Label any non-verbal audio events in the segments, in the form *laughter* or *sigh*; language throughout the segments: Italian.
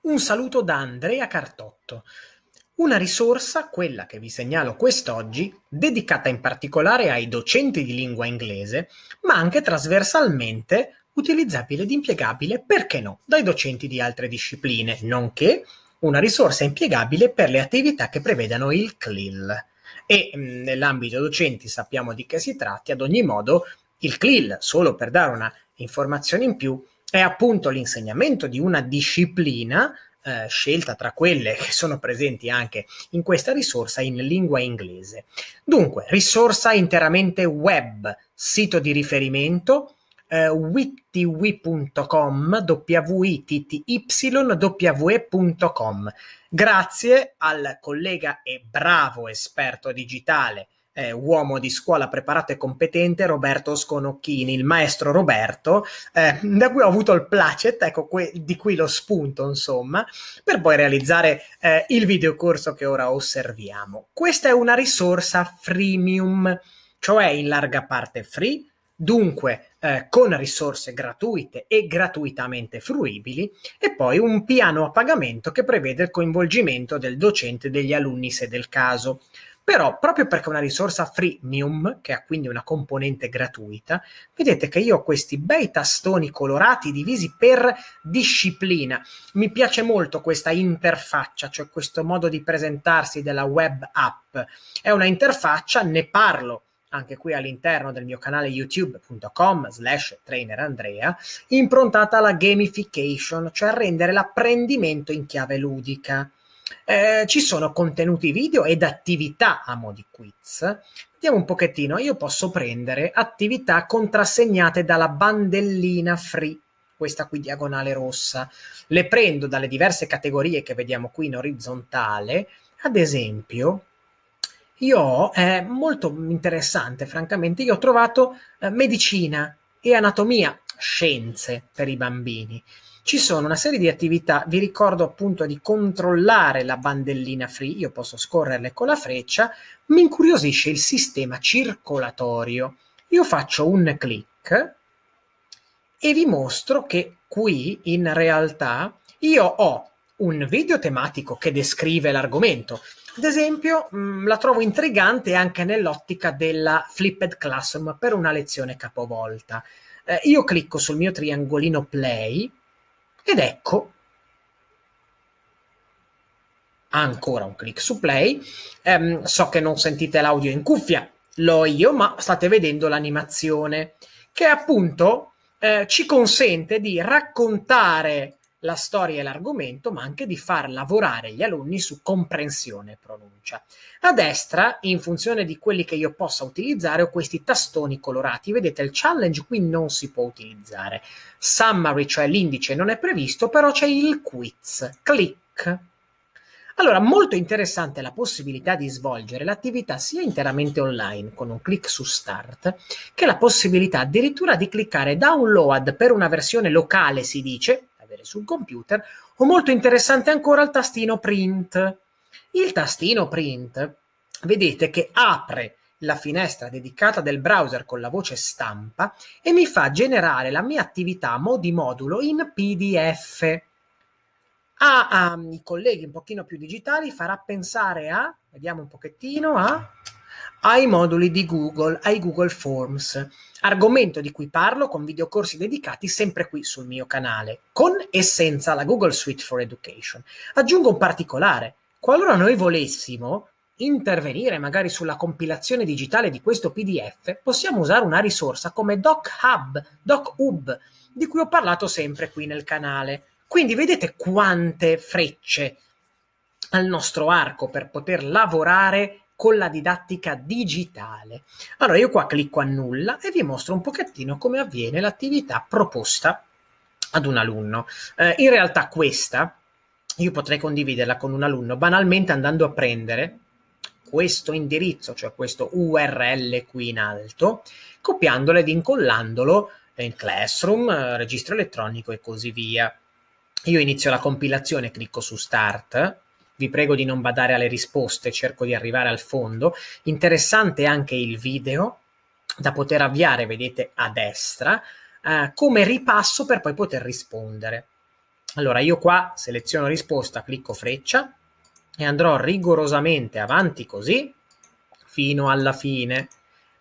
Un saluto da Andrea Cartotto. Una risorsa, quella che vi segnalo quest'oggi, dedicata in particolare ai docenti di lingua inglese, ma anche trasversalmente utilizzabile ed impiegabile, perché no, dai docenti di altre discipline, nonché una risorsa impiegabile per le attività che prevedano il CLIL. E mm, nell'ambito docenti sappiamo di che si tratti, ad ogni modo il CLIL, solo per dare una informazione in più, è appunto l'insegnamento di una disciplina eh, scelta tra quelle che sono presenti anche in questa risorsa in lingua inglese. Dunque, risorsa interamente web, sito di riferimento eh, witty.com witty.com. Grazie al collega e bravo esperto digitale eh, uomo di scuola preparato e competente, Roberto Sconocchini, il maestro Roberto, eh, da cui ho avuto il placet, ecco que- di qui lo spunto, insomma, per poi realizzare eh, il videocorso che ora osserviamo. Questa è una risorsa freemium, cioè in larga parte free, dunque eh, con risorse gratuite e gratuitamente fruibili, e poi un piano a pagamento che prevede il coinvolgimento del docente e degli alunni se del caso però proprio perché è una risorsa freemium, che ha quindi una componente gratuita, vedete che io ho questi bei tastoni colorati divisi per disciplina. Mi piace molto questa interfaccia, cioè questo modo di presentarsi della web app. È una interfaccia, ne parlo anche qui all'interno del mio canale youtube.com slash trainerandrea, improntata alla gamification, cioè a rendere l'apprendimento in chiave ludica. Eh, ci sono contenuti video ed attività a mo' di quiz. Vediamo un pochettino, io posso prendere attività contrassegnate dalla bandellina free, questa qui diagonale rossa. Le prendo dalle diverse categorie che vediamo qui in orizzontale, ad esempio... Io ho, eh, molto interessante, francamente, io ho trovato eh, medicina e anatomia, scienze per i bambini ci sono una serie di attività, vi ricordo appunto di controllare la bandellina free, io posso scorrerle con la freccia, mi incuriosisce il sistema circolatorio. Io faccio un clic e vi mostro che qui in realtà io ho un video tematico che descrive l'argomento. Ad esempio, mh, mm, la trovo intrigante anche nell'ottica della Flipped Classroom per una lezione capovolta. Eh, io clicco sul mio triangolino play ed ecco ancora un clic su play. Um, so che non sentite l'audio in cuffia, l'ho io, ma state vedendo l'animazione che appunto eh, ci consente di raccontare la storia e l'argomento, ma anche di far lavorare gli alunni su comprensione e pronuncia. A destra, in funzione di quelli che io possa utilizzare, ho questi tastoni colorati. Vedete, il challenge qui non si può utilizzare. Summary, cioè l'indice, non è previsto, però c'è il quiz. Click. Allora, molto interessante la possibilità di svolgere l'attività sia interamente online con un clic su Start, che la possibilità addirittura di cliccare download per una versione locale, si dice, richiedere sul computer, o molto interessante ancora il tastino print. Il tastino print, vedete che apre la finestra dedicata del browser con la voce stampa e mi fa generare la mia attività a modulo in PDF. A, ah, a ah, i colleghi un pochino più digitali farà pensare a, vediamo un pochettino, a ai moduli di Google, ai Google Forms, argomento di cui parlo con videocorsi dedicati sempre qui sul mio canale, con e senza la Google Suite for Education. Aggiungo un particolare, qualora noi volessimo intervenire magari sulla compilazione digitale di questo PDF, possiamo usare una risorsa come DocHub, DocHub, di cui ho parlato sempre qui nel canale. Quindi vedete quante frecce al nostro arco per poter lavorare con la didattica digitale. Allora io qua clicco a nulla e vi mostro un pochettino come avviene l'attività proposta ad un alunno. Eh, in realtà questa io potrei condividerla con un alunno banalmente andando a prendere questo indirizzo, cioè questo URL qui in alto, copiandolo ed incollandolo in Classroom, eh, registro elettronico e così via. Io inizio la compilazione, clicco su Start vi prego di non badare alle risposte, cerco di arrivare al fondo. Interessante anche il video da poter avviare, vedete a destra, eh, come ripasso per poi poter rispondere. Allora io qua seleziono risposta, clicco freccia e andrò rigorosamente avanti così fino alla fine.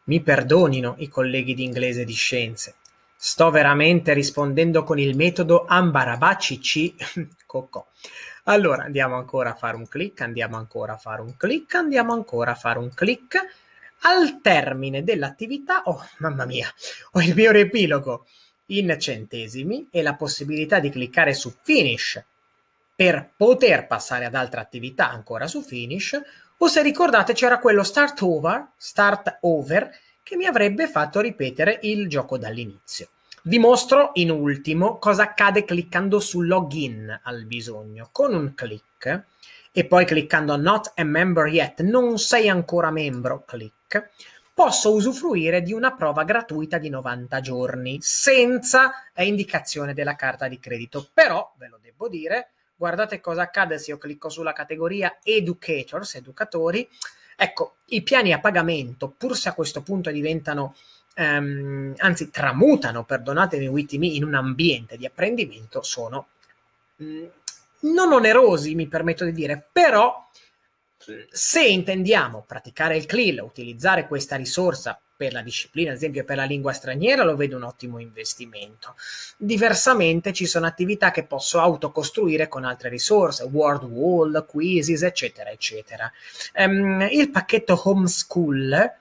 Mi perdonino i colleghi di inglese di scienze. Sto veramente rispondendo con il metodo Ambarabacci *laughs* Ecco qua. Allora andiamo ancora a fare un clic, andiamo ancora a fare un clic, andiamo ancora a fare un clic. Al termine dell'attività, oh mamma mia, ho il mio riepilogo in centesimi e la possibilità di cliccare su finish per poter passare ad altra attività ancora su finish o se ricordate c'era quello start over, start over che mi avrebbe fatto ripetere il gioco dall'inizio. Vi mostro in ultimo cosa accade cliccando su login al bisogno. Con un click e poi cliccando not a member yet, non sei ancora membro, click, posso usufruire di una prova gratuita di 90 giorni senza indicazione della carta di credito. Però, ve lo devo dire, guardate cosa accade se io clicco sulla categoria educators, educatori. Ecco, i piani a pagamento, pur se a questo punto diventano ehm, anzi tramutano, perdonatemi Wittimi, in un ambiente di apprendimento sono mh, mm, non onerosi, mi permetto di dire, però se intendiamo praticare il CLIL, utilizzare questa risorsa per la disciplina, ad esempio per la lingua straniera, lo vedo un ottimo investimento. Diversamente ci sono attività che posso autocostruire con altre risorse, World Wall, Quizzes, eccetera, eccetera. Um, il pacchetto Homeschool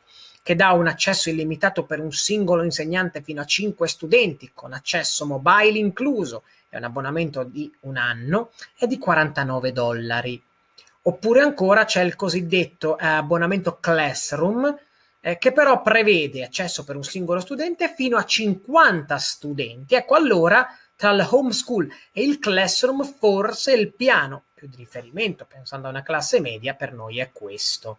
che dà un accesso illimitato per un singolo insegnante fino a 5 studenti, con accesso mobile incluso, è un abbonamento di un anno, è di 49 dollari. Oppure ancora c'è il cosiddetto eh, abbonamento Classroom, eh, che però prevede accesso per un singolo studente fino a 50 studenti. Ecco allora tra il homeschool e il classroom forse il piano più di riferimento, pensando a una classe media, per noi è questo.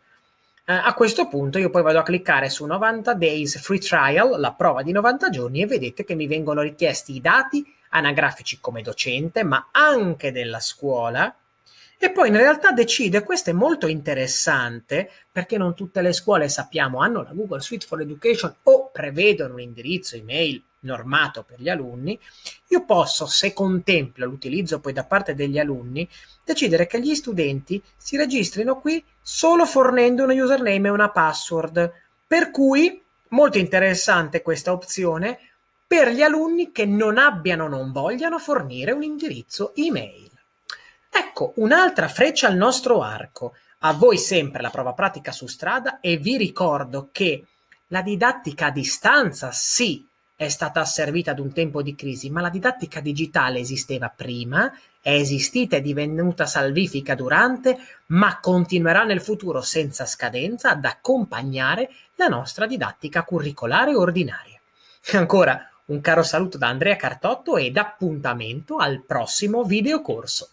Eh, a questo punto io poi vado a cliccare su 90 days free trial, la prova di 90 giorni e vedete che mi vengono richiesti i dati anagrafici come docente, ma anche della scuola. E poi in realtà decide, questo è molto interessante perché non tutte le scuole sappiamo hanno la Google Suite for Education o prevedono un indirizzo email normato per gli alunni, io posso, se contemplo l'utilizzo poi da parte degli alunni, decidere che gli studenti si registrino qui solo fornendo una username e una password. Per cui, molto interessante questa opzione per gli alunni che non abbiano o non vogliano fornire un indirizzo email. Ecco un'altra freccia al nostro arco. A voi sempre la prova pratica su strada e vi ricordo che la didattica a distanza sì è stata asservita ad un tempo di crisi, ma la didattica digitale esisteva prima, è esistita e divenuta salvifica durante, ma continuerà nel futuro senza scadenza ad accompagnare la nostra didattica curricolare ordinaria. Ancora un caro saluto da Andrea Cartotto ed appuntamento al prossimo videocorso.